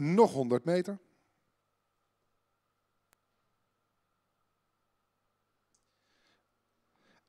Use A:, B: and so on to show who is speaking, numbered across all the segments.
A: nog 100 meter.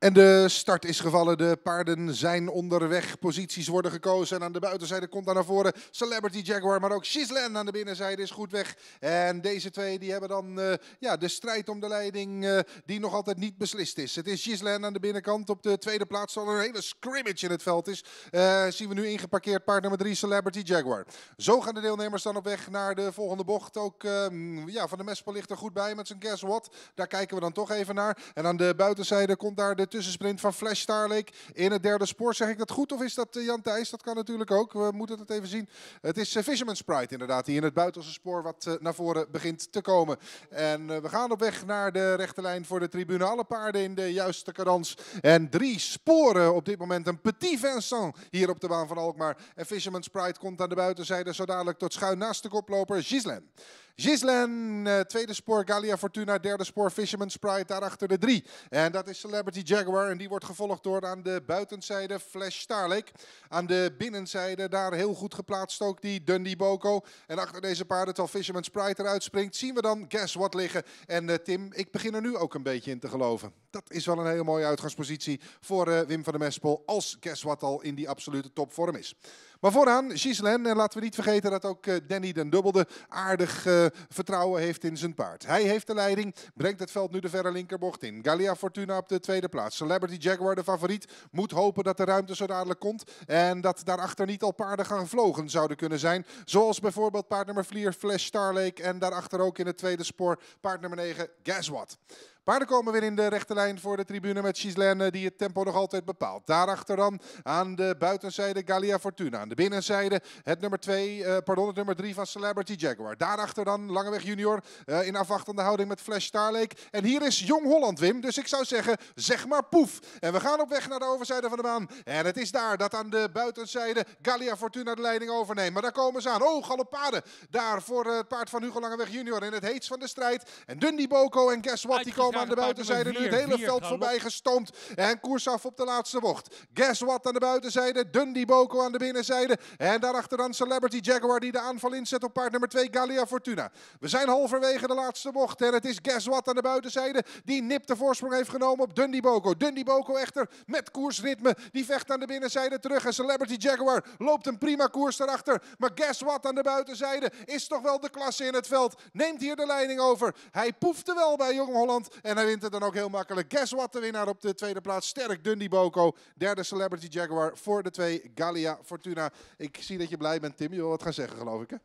A: En de start is gevallen. De paarden zijn onderweg. Posities worden gekozen. En aan de buitenzijde komt daar naar voren Celebrity Jaguar. Maar ook Shizlan aan de binnenzijde is goed weg. En deze twee die hebben dan eh, ja, de strijd om de leiding eh, die nog altijd niet beslist is. Het is Shizlan aan de binnenkant op de tweede plaats. al er een hele scrimmage in het veld is. Eh, zien we nu ingeparkeerd paard nummer 3 Celebrity Jaguar. Zo gaan de deelnemers dan op weg naar de volgende bocht. Ook ehm, ja, Van de Mespel ligt er goed bij met zijn guess what. Daar kijken we dan toch even naar. En aan de buitenzijde komt daar de tussensprint van Flash Starlake in het derde spoor. Zeg ik dat goed of is dat eh, Jan Thijs? Dat kan natuurlijk ook. We moeten het even zien. Het is eh, Fisherman Sprite inderdaad die in het buitenste spoor wat eh, naar voren begint te komen. En we gaan op weg naar de rechte lijn voor de tribune. Alle paarden in de juiste cadans. En drie sporen op dit moment. Een petit Vincent hier op de baan van Alkmaar. En Fisherman Sprite komt aan de buitenzijde zo dadelijk tot schuin naast de koploper Gislen. Gislen, eh, tweede spoor Galia Fortuna, derde spoor Fisherman Sprite, daarachter de drie. En dat is Celebrity Jaguar en die wordt gevolgd door aan de buitenzijde Flash Starlake. Aan de binnenzijde daar heel goed geplaatst ook die Dundee Boko. En achter deze paarden, terwijl Fisherman Sprite eruit springt, zien we dan Guess What liggen. En eh, Tim, ik begin er nu ook een beetje in te geloven. Dat is wel een hele mooie uitgangspositie voor eh, Wim van der Mespel als Guess What al in die absolute topvorm is. Maar vooraan Gislen. En eh, laten we niet vergeten dat ook eh, Danny den Dubbelde aardig eh, vertrouwen heeft in zijn paard. Hij heeft de leiding, brengt het veld nu de verre linkerbocht in. Galia Fortuna op de tweede plaats. Celebrity Jaguar de favoriet. Moet hopen dat de ruimte zo dadelijk komt. En dat daarachter niet al paarden gaan vlogen zouden kunnen zijn. Zoals bijvoorbeeld paard nummer 4 Flash Starlake. En daarachter ook in het tweede spoor paard nummer 9 What. Paarden komen weer in de rechte lijn voor de tribune met Gislaine eh, die het tempo nog altijd bepaalt. Daarachter dan aan de buitenzijde Galia Fortuna. Aan de binnenzijde het nummer 2, eh, pardon, het nummer 3 van Celebrity Jaguar. Daarachter dan Langeweg Junior eh, in afwachtende houding met Flash Starlake. En hier is Jong Holland Wim, dus ik zou zeggen zeg maar poef. En we gaan op weg naar de overzijde van de baan. En het is daar dat aan de buitenzijde Galia Fortuna de leiding overneemt. Maar daar komen ze aan. Oh, galopade. Daar voor het paard van Hugo Langeweg Junior in het heets van de strijd. En Dundee Boko en guess what, die komen aan de buitenzijde. Nu het hele veld voorbij gestoomd En koers af op de laatste bocht. Guess what aan de buitenzijde. Dundee Boko aan de binnenzijde. En daarachter dan Celebrity Jaguar die de aanval inzet op paard nummer 2 Galia Fortuna. We zijn halverwege de laatste bocht. En het is Guess what aan de buitenzijde. Die nip de voorsprong heeft genomen op Dundee Boko. Dundee Boko echter met koersritme. Die vecht aan de binnenzijde terug. En Celebrity Jaguar loopt een prima koers daarachter. Maar guess what aan de buitenzijde is toch wel de klasse in het veld. Neemt hier de leiding over. Hij poefte wel bij Jong Holland. En hij wint het dan ook heel makkelijk. Guess what, de winnaar op de tweede plaats. Sterk Dundee Boko. Derde Celebrity Jaguar voor de twee Gallia Fortuna. Ik zie dat je blij bent, Tim. Je wil wat gaan zeggen, geloof ik, hè?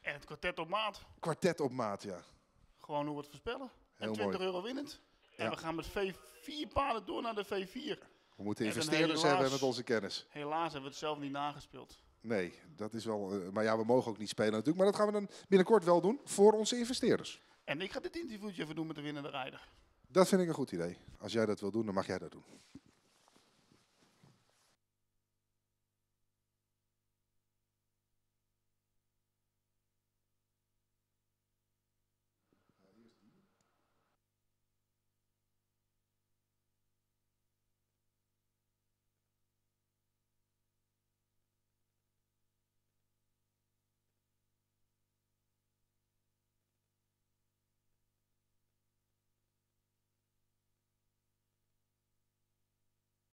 B: En het kwartet op maat.
A: Kwartet op maat, ja.
B: Gewoon hoe we het voorspellen. en 20 euro winnend. En we gaan met V4 paden door naar de V4.
A: We moeten investeerders hebben met onze kennis.
B: Helaas hebben we het zelf niet nagespeeld.
A: Nee, dat is wel. Eh, maar ja, we mogen ook niet spelen natuurlijk. Maar dat gaan we dan binnenkort wel doen voor onze investeerders.
B: En ik ga dit interviewtje even doen met de winnende rijder.
A: Dat vind ik een goed idee. Als jij dat wil doen, dan mag jij dat doen.